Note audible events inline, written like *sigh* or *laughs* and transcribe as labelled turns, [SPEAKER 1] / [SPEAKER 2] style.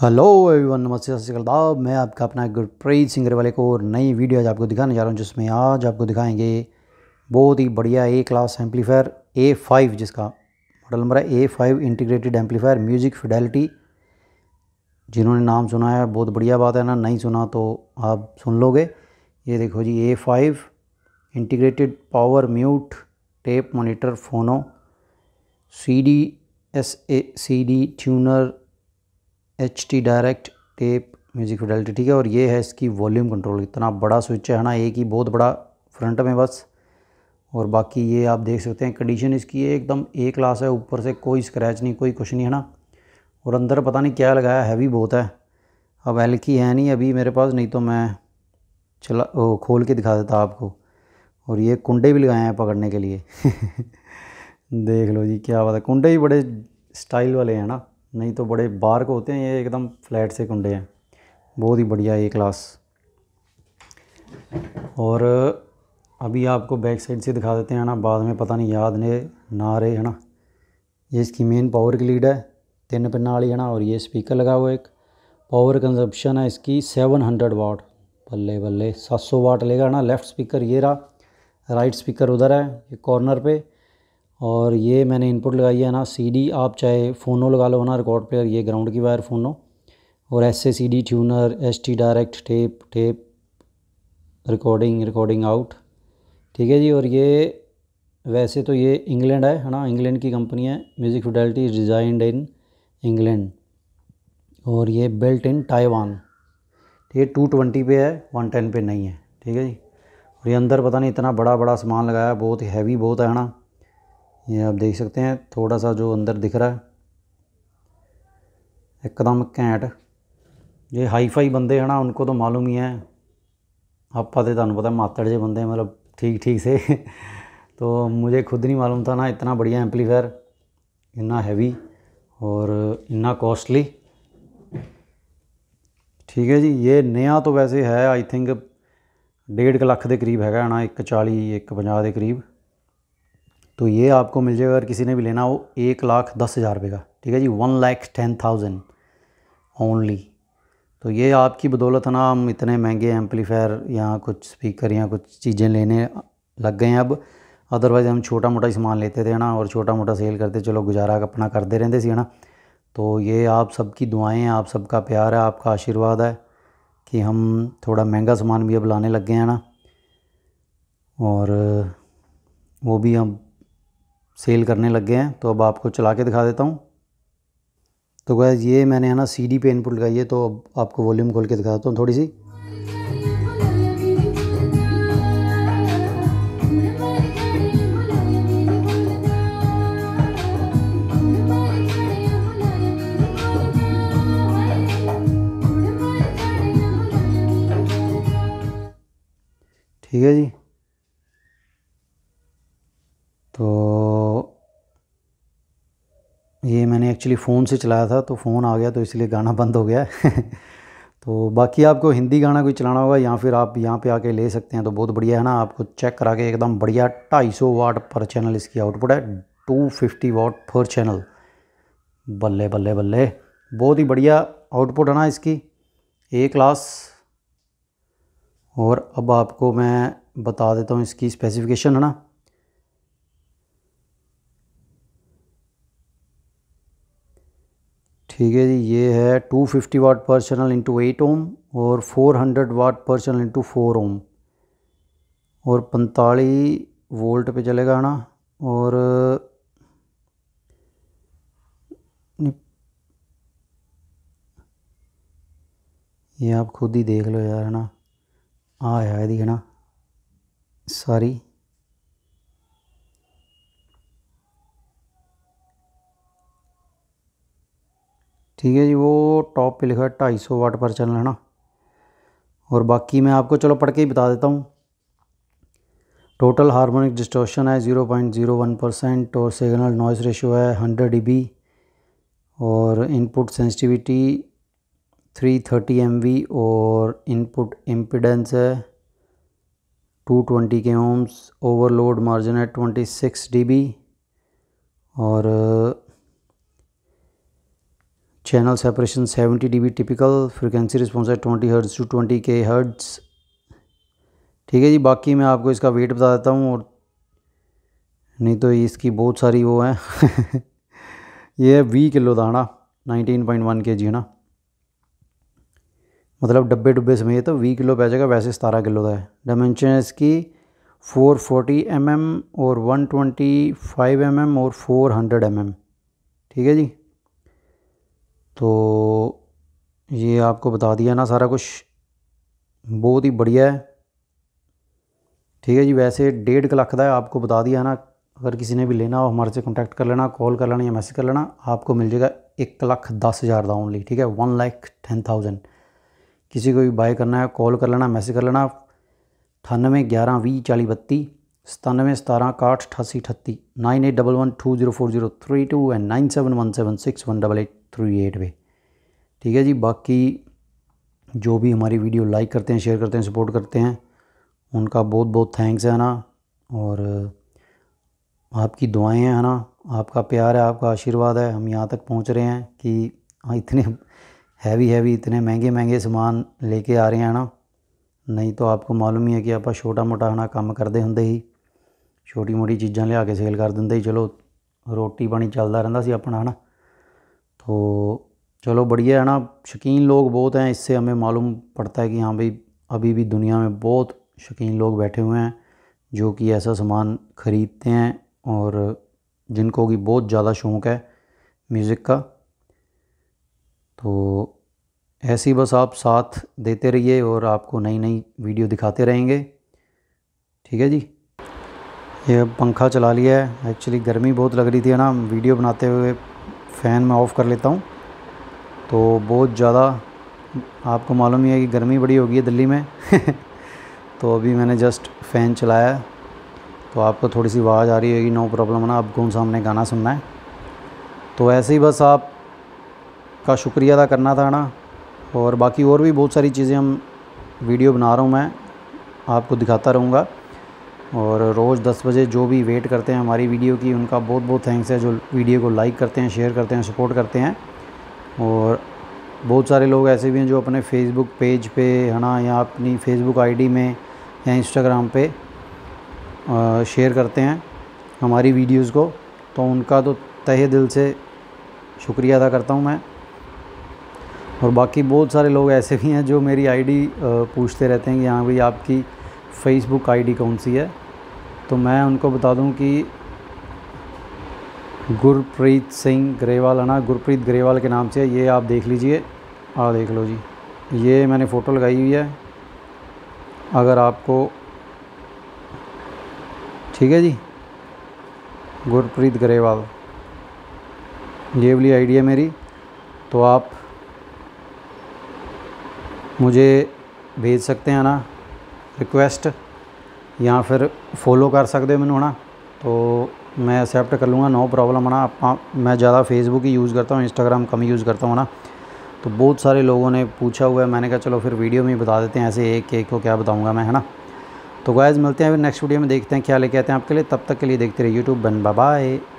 [SPEAKER 1] hello everyone नमस्ते सत श्रीकाल मैं आपका अपना गुरप्रीत सिंगर वाले को और नई वीडियो आज आपको दिखाने जा रहा हूँ जिसमें आज आपको दिखाएंगे बहुत ही बढ़िया A class amplifier A five जिसका मॉडल नंबर है A five integrated amplifier music fidelity जिन्होंने नाम सुना है बहुत बढ़िया बात है ना नहीं सुना तो आप सुन लोगे ये देखो जी A five integrated power mute tape monitor phono C D S A C D tuner H T direct tape music fidelity ठीक है और ये है इसकी वॉल्यूम कंट्रोल इतना बड़ा स्विच है ना एक ही बहुत बड़ा फ्रंट में बस और बाकी ये आप देख सकते हैं कंडीशन इसकी एकदम ए क्लास है ऊपर से कोई स्क्रैच नहीं कोई कुछ नहीं है ना और अंदर पता नहीं क्या लगाया हैवी बहुत है अब एल की है नहीं अभी मेरे पास नहीं तो मैं चला ओ, खोल के दिखा देता आपको और ये कुंडे भी लगाए हैं पकड़ने के लिए *laughs* देख लो जी क्या बात है कुंडे भी बड़े स्टाइल वाले हैं ना नहीं तो बड़े बार्क होते हैं ये एकदम फ्लैट से कुंडे हैं बहुत ही बढ़िया ये क्लास और अभी आपको बैक साइड से दिखा देते हैं ना बाद में पता नहीं याद ने ना रहे है ना ये इसकी मेन पावर की लीड है तीन पिन वाली है ना और ये स्पीकर लगा हुआ एक पावर कंजप्शन है इसकी सेवन हंड्रेड वाट बल्ले बल्ले सात सौ वाट लेगा ना लेफ़्ट स्पीकर ये रहा राइट स्पीकर उधर है ये कॉर्नर पे और ये मैंने इनपुट लगाई है ना सीडी आप चाहे फ़ोनो लगा लो ना रिकॉर्ड प्लेयर ये ग्राउंड की वायर फ़ोनो और ऐसे C D tuner S T direct tape tape recording recording out ठीक है जी और ये वैसे तो ये इंग्लैंड है है ना इंग्लैंड की कंपनी है music fidelity is designed in England और ये बिल्ट इन ताइवान ये टू ट्वेंटी पे है वन टेन पे नहीं है ठीक है जी और ये अंदर पता नहीं इतना बड़ा बड़ा सामान लगाया बहुत हैवी बहुत है ना ये आप देख सकते हैं थोड़ा सा जो अंदर दिख रहा है एकदम घैंट ਜੇ बंदे है ना उनको तो मालूम ही है आपा तो तुम पता मातड़ ਜੇ ਬੰਦੇ मतलब ठीक ठीक से *laughs* तो मुझे खुद नहीं मालूम था ना इतना बढ़िया एम्पलीफायर इन्ना हैवी और इन्ना कॉस्टली ठीक है जी ये नया तो वैसे है आई थिंक डेढ़ लख के करीब हैगा ना एक चाली एक पाँह के करीब तो ये आपको मिल जाएगा अगर किसी ने भी लेना हो एक लाख दस हज़ार रुपये का ठीक है जी one lakh ten thousand only तो ये आपकी बदौलत ना हम इतने महंगे एम्पलीफायर या कुछ स्पीकर या कुछ चीज़ें लेने लग गए हैं अब अदरवाइज़ हम छोटा मोटा ही सामान लेते थे ना और छोटा मोटा सेल करते चलो गुजारा अपना करते रहते थे है ना तो ये आप सबकी दुआएं हैं आप सबका प्यार है आपका आशीर्वाद है कि हम थोड़ा महंगा सामान भी अब लाने लग गए हैं ना और वो भी हम सेल करने लग गए हैं तो अब आपको चला के दिखा देता हूँ तो गैस ये मैंने है ना सी डी पे इनपुट लगाई है तो अब आपको वॉल्यूम खोल के दिखा देता हूँ थोड़ी सी ठीक है जी तो मैंने एक्चुअली फ़ोन से चलाया था तो फ़ोन आ गया तो इसलिए गाना बंद हो गया *laughs* तो बाकी आपको हिंदी गाना कोई चलाना होगा या फिर आप यहाँ पे आके ले सकते हैं तो बहुत बढ़िया है ना आपको चेक करा के एकदम बढ़िया ढाई सौ वाट पर चैनल इसकी आउटपुट है टू फिफ्टी वाट पर चैनल बल्ले बल्ले बल्ले बहुत ही बढ़िया आउटपुट है ना इसकी ए क्लास और अब आपको मैं बता देता हूँ इसकी स्पेसिफिकेशन है ना ठीक है जी ये है 250 फिफ्टी वाट पर चैनल इंटू एट ओम और 400 हंड्रेड वाट पर चैनल इंटू फोर ओम और 45 वोल्ट पे चलेगा है ना और ये आप खुद ही देख लो यार है ना आया है ना सारी ठीक है जी वो टॉप पे लिखा है ढाई सौ वाट पर चैनल है ना और बाकी मैं आपको चलो पढ़ के ही बता देता हूँ टोटल हार्मोनिक डिस्टॉर्शन है zero point zero one percent और सिग्नल नॉइस रेशियो है हंड्रेड डी और input sensitivity three thirty M और इनपुट इम्पिडेंस है two twenty K ohms overload margin है ट्वेंटी सिक्स डी और channel separation 70 dB typical frequency response है 20 hertz to 20 के hertz ठीक है जी बाकी मैं आपको इसका वेट बता देता हूँ और नहीं तो इसकी बहुत सारी वो हैं *laughs* ये है वी किलो दाना nineteen point one K G है ना मतलब डब्बे डब्बे तो वी किलो पै जाएगा वैसे सतारह किलो का है डायमेंशन है इसकी फोर फोर्टी एम एम और one twenty five M M और फोर हंड्रेड एम एम ठीक है जी तो ये आपको बता दिया ना सारा कुछ बहुत ही बढ़िया है ठीक है जी वैसे डेढ़ लाख का है आपको बता दिया ना अगर किसी ने भी लेना हो हमारे से कांटेक्ट कर लेना कॉल कर लेना या मैसेज कर लेना आपको मिल जाएगा एक लाख दस हज़ार का ओनली ठीक है वन लाख टेन थाउजेंड किसी को भी बाय करना है कॉल कर लेना मैसेज कर लेना अठानवे ग्यारह भी चाली बत्ती सतानवे सतारह इकाहठ अठासी अठत्ती nine eight double one two zero four zero three two and nine seven one seven six one double eight through eight वे ठीक है जी बाकी जो भी हमारी वीडियो लाइक करते हैं शेयर करते हैं सपोर्ट करते हैं उनका बहुत बहुत थैंक्स है ना और आपकी दुआएं हैं है ना आपका प्यार है आपका आशीर्वाद है हम यहाँ तक पहुँच रहे हैं कि हाँ, इतने हैवी हैवी इतने महंगे महंगे सामान लेके आ रहे हैं ना ਨਹੀਂ ਤਾਂ ਆਪਕੋ ਮਾਲੂਮ ਹੀ ਹੈ ਕਿ ਆਪਾਂ ਛੋਟਾ ਮੋਟਾ ਹਨਾ ਕੰਮ ਕਰਦੇ ਹੁੰਦੇ ਹੀ ਛੋਟੀ ਮੋਟੀ ਚੀਜ਼ਾਂ ਲਿਆ ਕੇ ਸੇਲ ਕਰ ਦਿੰਦੇ ਹੀ ਚਲੋ ਰੋਟੀ ਪਾਣੀ ਚੱਲਦਾ ਰਹਿੰਦਾ अपना है ना तो चलो बढ़िया है ना शकीन लोग बहुत हैं इससे हमें मालूम पड़ता है कि हाँ भाई अभी भी दुनिया में बहुत शकीन लोग बैठे हुए हैं जो कि ऐसा सामान ख़रीदते हैं और जिनको कि बहुत ज़्यादा शौक़ है म्यूज़िक का तो ऐसी बस आप साथ देते रहिए और आपको नई नई वीडियो दिखाते रहेंगे ठीक है जी ये पंखा चला लिया है एक्चुअली गर्मी बहुत लग रही थी ना वीडियो बनाते हुए फ़ैन मैं ऑफ़ कर लेता हूँ तो बहुत ज़्यादा आपको मालूम ही है कि गर्मी बड़ी होगी है दिल्ली में *laughs* तो अभी मैंने जस्ट फ़ैन चलाया तो आपको थोड़ी सी आवाज़ आ रही होगी नो प्रॉब्लम ना आपको उनसे हमने गाना सुनना है तो ऐसे ही बस आप का शुक्रिया अदा करना था ना और बाकी और भी बहुत सारी चीज़ें हम वीडियो बना रहा हूँ मैं आपको दिखाता रहूँगा और रोज़ दस बजे जो भी वेट करते हैं हमारी वीडियो की उनका बहुत बहुत थैंक्स है जो वीडियो को लाइक करते हैं शेयर करते हैं सपोर्ट करते हैं और बहुत सारे लोग ऐसे भी हैं जो अपने फेसबुक पेज पे है ना या अपनी फेसबुक आईडी में या इंस्टाग्राम पे शेयर करते हैं हमारी वीडियोस को तो उनका तो तहे दिल से शुक्रिया अदा करता हूँ मैं और बाकी बहुत सारे लोग ऐसे भी हैं जो मेरी आईडी पूछते रहते हैं कि हाँ भाई आपकी फेसबुक आईडी कौन सी है तो मैं उनको बता दूं कि गुरप्रीत सिंह ग्रेवाल है ना गुरप्रीत ग्रेवाल के नाम से ये आप देख लीजिए आ देख लो जी ये मैंने फ़ोटो लगाई हुई है अगर आपको ठीक है जी गुरप्रीत ग्रेवाल ये वाली आईडी है मेरी तो आप मुझे भेज सकते हैं ना रिक्वेस्ट या फिर फॉलो कर सकते हो मैं है ना तो मैं एक्सेप्ट कर लूँगा नो प्रॉब्लम है ना आप मैं ज़्यादा फेसबुक ही यूज़ करता हूँ इंस्टाग्राम कम यूज़ करता हूँ ना तो बहुत सारे लोगों ने पूछा हुआ है मैंने कहा चलो फिर वीडियो में ही बता देते हैं ऐसे एक एक को क्या बताऊँगा मैं है ना तो गायज़ मिलते हैं फिर नेक्स्ट वीडियो में देखते हैं क्या लेके आते हैं आपके लिए तब तक के लिए देखते रहिए यूट्यूब बन बाय